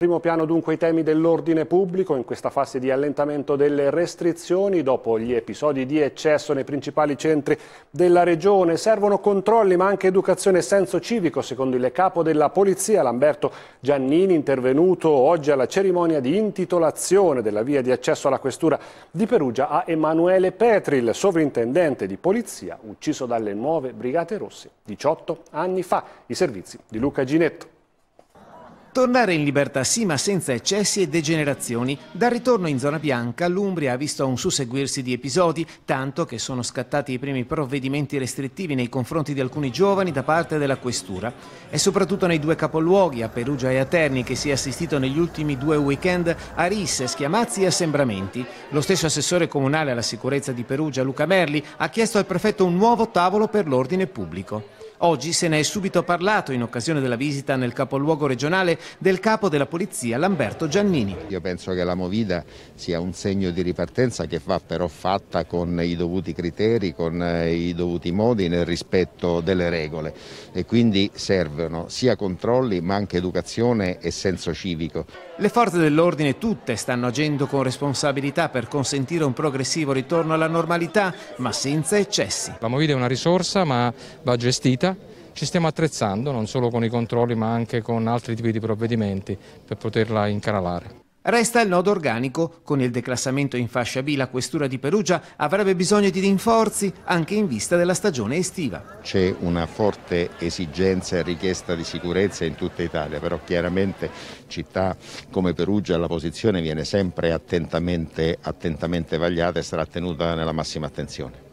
Primo piano dunque i temi dell'ordine pubblico in questa fase di allentamento delle restrizioni dopo gli episodi di eccesso nei principali centri della regione. Servono controlli ma anche educazione e senso civico secondo il capo della polizia Lamberto Giannini intervenuto oggi alla cerimonia di intitolazione della via di accesso alla questura di Perugia a Emanuele Petri, il sovrintendente di polizia ucciso dalle nuove brigate rosse 18 anni fa. I servizi di Luca Ginetto. Tornare in libertà sì, ma senza eccessi e degenerazioni. Dal ritorno in zona bianca, l'Umbria ha visto un susseguirsi di episodi, tanto che sono scattati i primi provvedimenti restrittivi nei confronti di alcuni giovani da parte della questura. È soprattutto nei due capoluoghi, a Perugia e a Terni, che si è assistito negli ultimi due weekend a risse, schiamazzi e assembramenti. Lo stesso assessore comunale alla sicurezza di Perugia, Luca Merli, ha chiesto al prefetto un nuovo tavolo per l'ordine pubblico. Oggi se ne è subito parlato in occasione della visita nel capoluogo regionale del capo della polizia Lamberto Giannini. Io penso che la Movida sia un segno di ripartenza che va però fatta con i dovuti criteri, con eh, i dovuti modi nel rispetto delle regole e quindi servono sia controlli ma anche educazione e senso civico. Le forze dell'ordine tutte stanno agendo con responsabilità per consentire un progressivo ritorno alla normalità ma senza eccessi. La Movida è una risorsa ma va gestita fiducia, ci stiamo attrezzando non solo con i controlli ma anche con altri tipi di provvedimenti per poterla incanalare. Resta il nodo organico. Con il declassamento in fascia B la Questura di Perugia avrebbe bisogno di rinforzi anche in vista della stagione estiva. C'è una forte esigenza e richiesta di sicurezza in tutta Italia, però chiaramente città come Perugia la posizione viene sempre attentamente, attentamente vagliata e sarà tenuta nella massima attenzione.